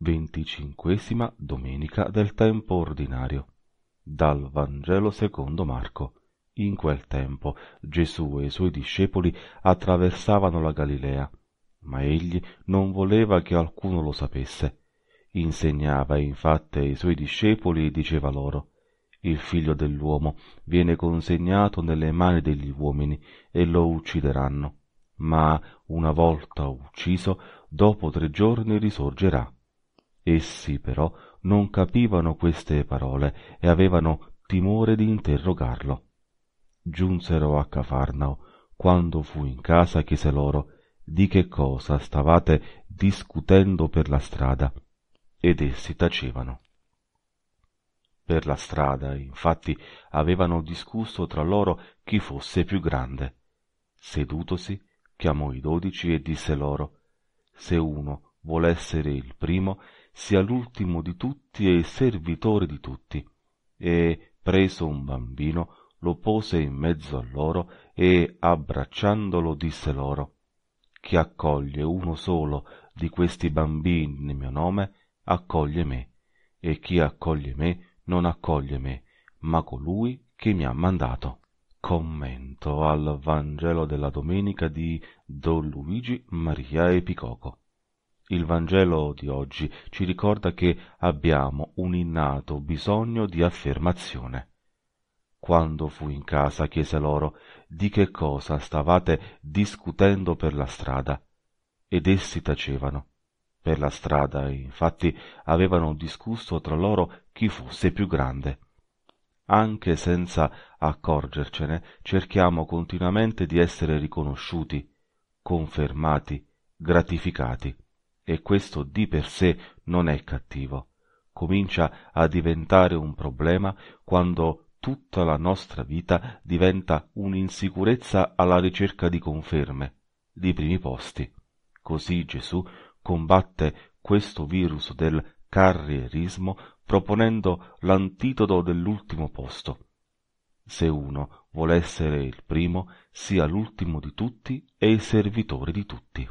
venticinquesima domenica del tempo ordinario. Dal Vangelo secondo Marco. In quel tempo Gesù e i suoi discepoli attraversavano la Galilea, ma egli non voleva che alcuno lo sapesse. Insegnava infatti ai suoi discepoli e diceva loro Il figlio dell'uomo viene consegnato nelle mani degli uomini e lo uccideranno, ma una volta ucciso, dopo tre giorni risorgerà. Essi però non capivano queste parole e avevano timore di interrogarlo. Giunsero a Cafarnao. Quando fu in casa chiese loro di che cosa stavate discutendo per la strada ed essi tacevano. Per la strada, infatti, avevano discusso tra loro chi fosse più grande. Sedutosi, chiamò i dodici e disse loro Se uno vuol essere il primo, sia l'ultimo di tutti e servitore di tutti. E, preso un bambino, lo pose in mezzo a loro e, abbracciandolo, disse loro, Chi accoglie uno solo di questi bambini nel mio nome, accoglie me, e chi accoglie me non accoglie me, ma colui che mi ha mandato. Commento al Vangelo della domenica di Don Luigi Maria Epicoco. Il Vangelo di oggi ci ricorda che abbiamo un innato bisogno di affermazione. Quando fu in casa chiese loro di che cosa stavate discutendo per la strada, ed essi tacevano. Per la strada, infatti, avevano discusso tra loro chi fosse più grande. Anche senza accorgercene, cerchiamo continuamente di essere riconosciuti, confermati, gratificati e questo di per sé non è cattivo. Comincia a diventare un problema quando tutta la nostra vita diventa un'insicurezza alla ricerca di conferme, di primi posti. Così Gesù combatte questo virus del carrierismo proponendo l'antitodo dell'ultimo posto. Se uno vuole essere il primo, sia l'ultimo di tutti e il servitore di tutti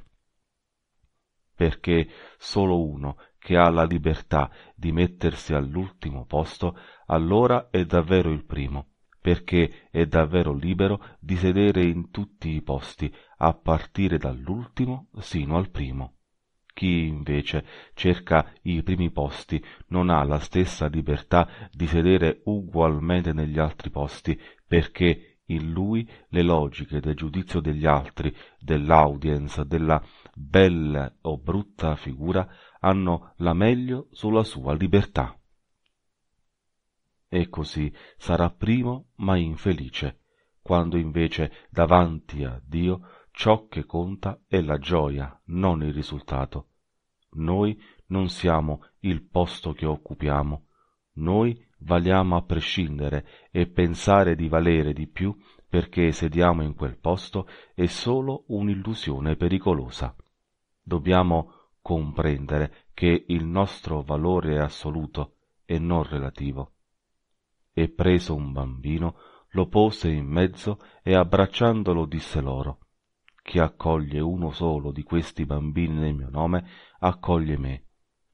perché solo uno che ha la libertà di mettersi all'ultimo posto, allora è davvero il primo, perché è davvero libero di sedere in tutti i posti, a partire dall'ultimo sino al primo. Chi invece cerca i primi posti non ha la stessa libertà di sedere ugualmente negli altri posti, perché in lui le logiche del giudizio degli altri, dell'audience, della bella o brutta figura hanno la meglio sulla sua libertà. E così sarà primo ma infelice, quando invece davanti a Dio ciò che conta è la gioia, non il risultato. Noi non siamo il posto che occupiamo, noi valiamo a prescindere e pensare di valere di più perché sediamo in quel posto è solo un'illusione pericolosa dobbiamo comprendere che il nostro valore è assoluto e non relativo. E preso un bambino, lo pose in mezzo e abbracciandolo disse loro, Chi accoglie uno solo di questi bambini nel mio nome, accoglie me.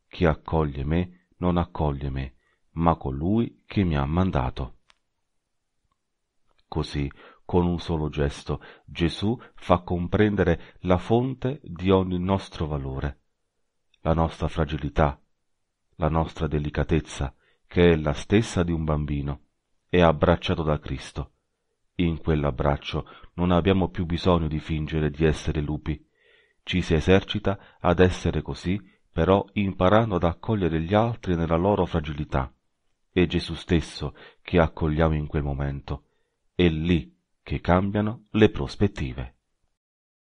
Chi accoglie me, non accoglie me, ma colui che mi ha mandato. Così con un solo gesto, Gesù fa comprendere la fonte di ogni nostro valore, la nostra fragilità, la nostra delicatezza, che è la stessa di un bambino, è abbracciato da Cristo. In quell'abbraccio non abbiamo più bisogno di fingere di essere lupi. Ci si esercita ad essere così, però imparando ad accogliere gli altri nella loro fragilità. È Gesù stesso che accogliamo in quel momento. È lì che cambiano le prospettive.